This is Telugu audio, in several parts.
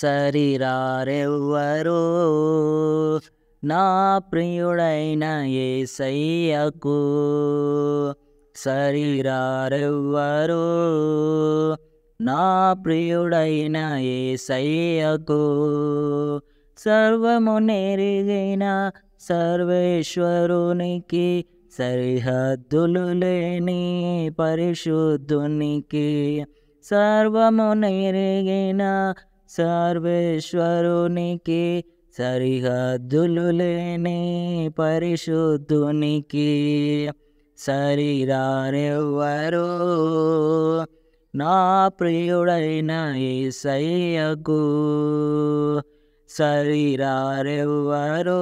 సరిరారెవ్వరో నా ప్రియుడైన ఏసయ్యకు సరిరారెవ్వరో నా ప్రియుడైన ఏసయ్యకు సర్వము నెరిగిన సర్వేశ్వరునికి సరిహద్దులు లేని పరిశుద్ధునికి సర్వము నెరిగిన సర్వేశ్వరునికి సరిహద్దులు లేని పరిశుద్ధునికి సరిరారెవ్వరు నా ప్రియుడైన ఈసయ్యకు సరిరారెవ్వరు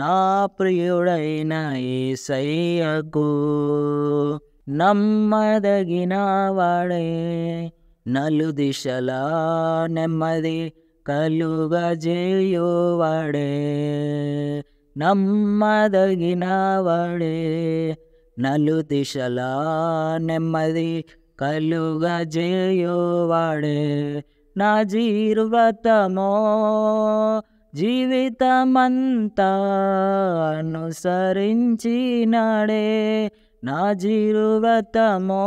నా ప్రియుడైన ఈసయ్యకు నమ్మదగిన వాడే నలు దిశలా నెమ్మది కలుగజేయువాడే నమ్మదగినవాడే నలు దిశలా నెమ్మది కలుగజేయువాడే నా జీర్వతమో జీవితమంతా అనుసరించినాడే నా జీరువతమో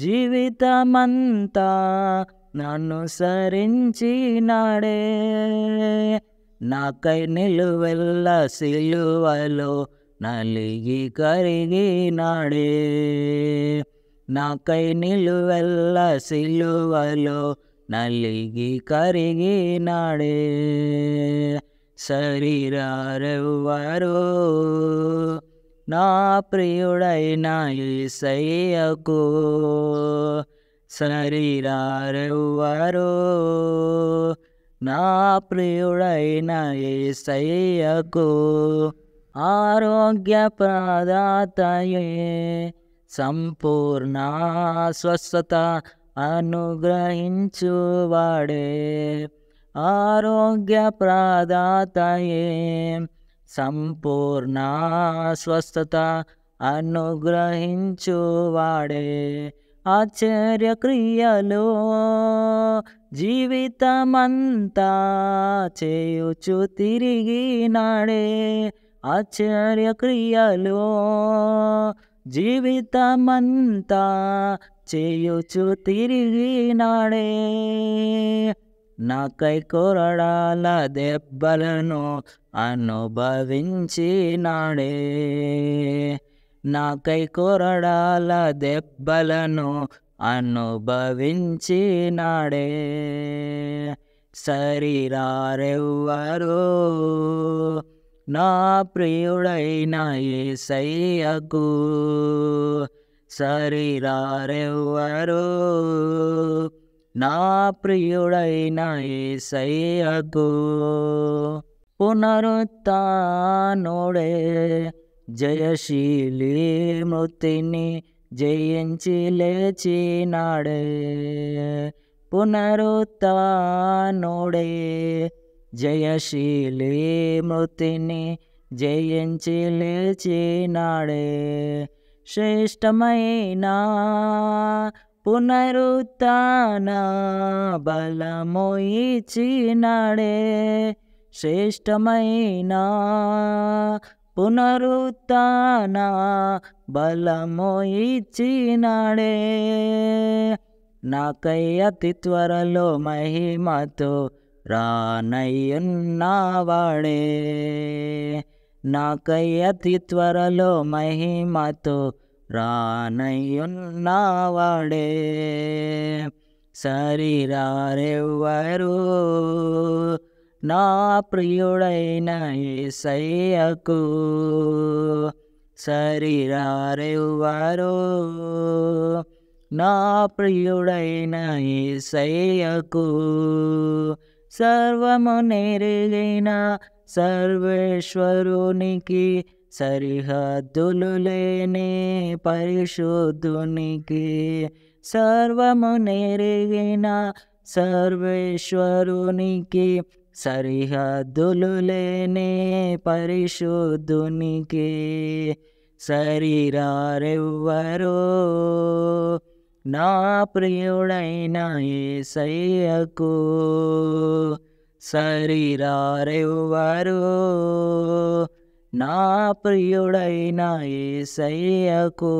జీవితమంతా నన్ను సరించినాడే నాకై నిలువెల్ల సిలువలో నలిగి కరిగినాడే నాకై నిలువెల్ల సిలువలో నలిగి కరిగినాడే శరీరారెవ్వరో నా ప్రియుడైన ఈసయ్యకు శరీరారెవ్వరు నా ప్రియుడైన ఈసయ్యకు ఆరోగ్య ప్రదాతయే సంపూర్ణ స్వస్థత అనుగ్రహించువాడే ఆరోగ్య ప్రదాతయే సంపూర్ణ స్వస్థత అనుగ్రహించువాడే ఆశ్చర్య క్రియలు జీవితమంతా చేయుచు నాడే ఆశ్చర్య క్రియలు జీవితమంతా చేయుచు నాడే నాకై కొరడాల దెబ్బలను అనుభవించినాడే నాకై కొరడాల దెబ్బలను అనుభవించినాడే శరీరారెవ్వరు నా ప్రియుడైన సయ్యకు శరీరారెవ్వరు నా ప్రియుడైన ఏసయ్యకు పునరుత్నోడే జయశీలి మృతిని జయించి లేచినాడే పునరుత్నోడే జయశీలి మృతిని జయించి లేచినాడే శ్రేష్టమైన పునరుత్న బలమోయిచినడే శ్రేష్టమైన పునరుత్న బలమోయిచినడే నాకై అతి త్వరలో మహిమతో రానయ్యున్నవాడే నాకై అతి త్వరలో మహిమతో రానయ్యున్నావాడే సరిరారెవ్వరు నా ప్రియుడైన ఏసయ్యకు సరిరారెవ్వరు నా ప్రియుడైన ఏసయ్యకు సర్వము నెరిగిన సర్వేశ్వరునికి సరిహద్దులు లేని పరిశుద్ధునికి సర్వము నెరిగిన సర్వేశ్వరునికి సరిహద్దులు లేని పరిశుద్ధునికి శరీరారెవ్వరో నా ప్రియుడైన ఏసయ్యకు శరీరారెవ్వరో నా ప్రియుడైన ఏసయ్యకు